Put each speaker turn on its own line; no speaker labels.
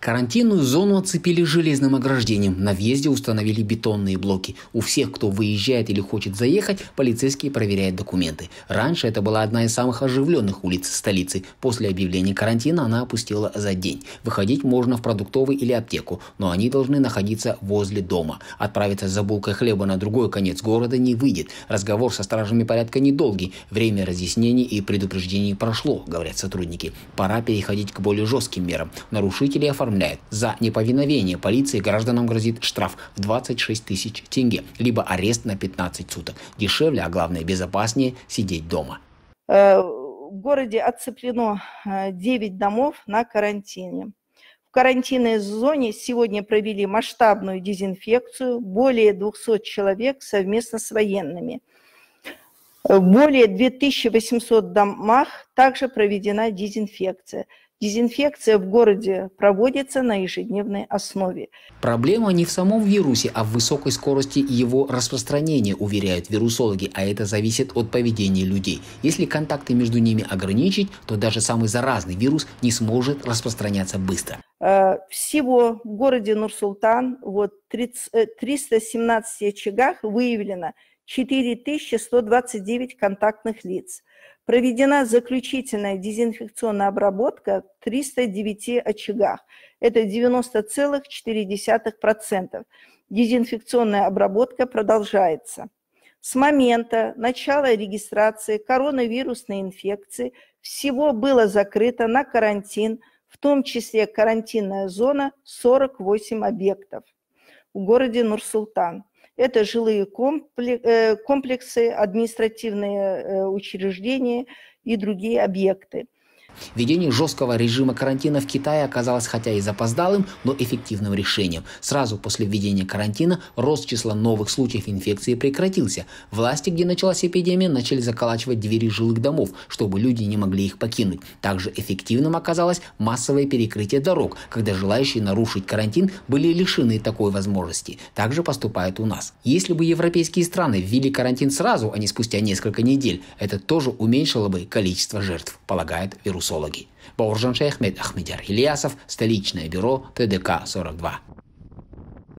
Карантинную зону оцепили железным ограждением, на въезде установили бетонные блоки. У всех, кто выезжает или хочет заехать, полицейские проверяют документы. Раньше это была одна из самых оживленных улиц столицы. После объявления карантина она опустила за день. Выходить можно в продуктовый или аптеку, но они должны находиться возле дома. Отправиться за булкой хлеба на другой конец города не выйдет. Разговор со стражами порядка недолгий. Время разъяснений и предупреждений прошло, говорят сотрудники. Пора переходить к более жестким мерам. Нарушители оформляют оформляет. За неповиновение полиции гражданам грозит штраф в 26 тысяч тенге, либо арест на 15 суток. Дешевле, а главное безопаснее сидеть дома.
Э, в городе отцеплено 9 э, домов на карантине. В карантинной зоне сегодня провели масштабную дезинфекцию, более 200 человек совместно с военными – в э, более 2800 домах также проведена дезинфекция. Дезинфекция в городе проводится на ежедневной основе.
Проблема не в самом вирусе, а в высокой скорости его распространения, уверяют вирусологи, а это зависит от поведения людей. Если контакты между ними ограничить, то даже самый заразный вирус не сможет распространяться быстро.
Э, всего в городе Нур-Султан вот 317 э, очагах выявлено 4129 контактных лиц. Проведена заключительная дезинфекционная обработка в 309 очагах. Это 90,4%. Дезинфекционная обработка продолжается. С момента начала регистрации коронавирусной инфекции всего было закрыто на карантин, в том числе карантинная зона, 48 объектов в городе Нур-Султан. Это жилые э, комплексы, административные э, учреждения и
другие объекты. Введение жесткого режима карантина в Китае оказалось хотя и запоздалым, но эффективным решением. Сразу после введения карантина рост числа новых случаев инфекции прекратился. Власти, где началась эпидемия, начали заколачивать двери жилых домов, чтобы люди не могли их покинуть. Также эффективным оказалось массовое перекрытие дорог, когда желающие нарушить карантин были лишены такой возможности. Также поступает у нас. Если бы европейские страны ввели карантин сразу, а не спустя несколько недель, это тоже уменьшило бы количество жертв, полагает вирус вирусологи. Бауржан Шейхмед Ахмедяр Ильясов, столичное бюро ТДК-42.